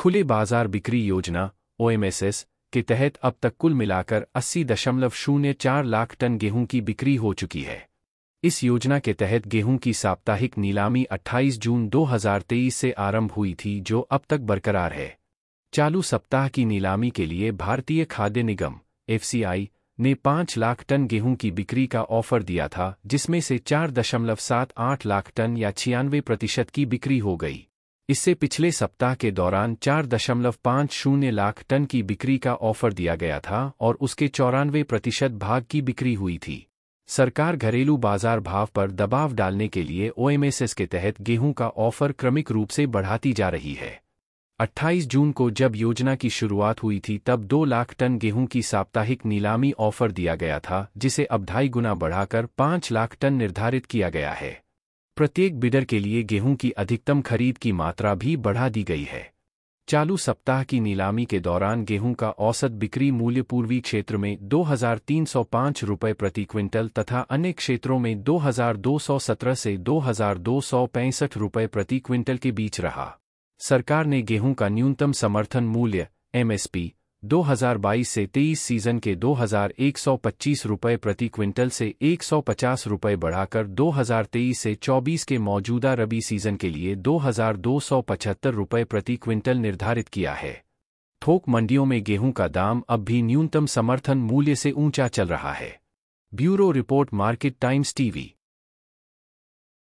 खुले बाजार बिक्री योजना ओएमएसएस के तहत अब तक कुल मिलाकर अस्सी दशमलव शून्य चार लाख टन गेहूं की बिक्री हो चुकी है इस योजना के तहत गेहूं की साप्ताहिक नीलामी 28 जून 2023 से आरंभ हुई थी जो अब तक बरकरार है चालू सप्ताह की नीलामी के लिए भारतीय खाद्य निगम एफसीआई ने पांच लाख टन गेहूं की बिक्री का ऑफर दिया था जिसमें से चार दशमलव सात आठ लाख टन या छियानवे प्रतिशत की बिक्री हो गई इससे पिछले सप्ताह के दौरान चार दशमलव पाँच शून्य लाख टन की बिक्री का ऑफर दिया गया था और उसके चौरानवे प्रतिशत भाग की बिक्री हुई थी सरकार घरेलू बाजार भाव पर दबाव डालने के लिए ओएमएसएस के तहत गेहूं का ऑफर क्रमिक रूप से बढ़ाती जा रही है 28 जून को जब योजना की शुरुआत हुई थी तब 2 लाख टन गेहूं की साप्ताहिक नीलामी ऑफर दिया गया था जिसे अब ढाई गुना बढ़ाकर 5 लाख टन निर्धारित किया गया है प्रत्येक बिडर के लिए गेहूं की अधिकतम खरीद की मात्रा भी बढ़ा दी गई है चालू सप्ताह की नीलामी के दौरान गेहूं का औसत बिक्री मूल्य पूर्वी क्षेत्र में दो रुपये प्रति क्विंटल तथा अन्य क्षेत्रों में 2,217 से दो रुपये प्रति क्विंटल के बीच रहा सरकार ने गेहूं का न्यूनतम समर्थन मूल्य एमएसपी 2022 से 23 सीजन के दो रुपये प्रति क्विंटल से एक रुपये बढ़ाकर 2023 से 24 के मौजूदा रबी सीजन के लिए दो रुपये प्रति क्विंटल निर्धारित किया है थोक मंडियों में गेहूं का दाम अब भी न्यूनतम समर्थन मूल्य से ऊंचा चल रहा है bureau report market times TV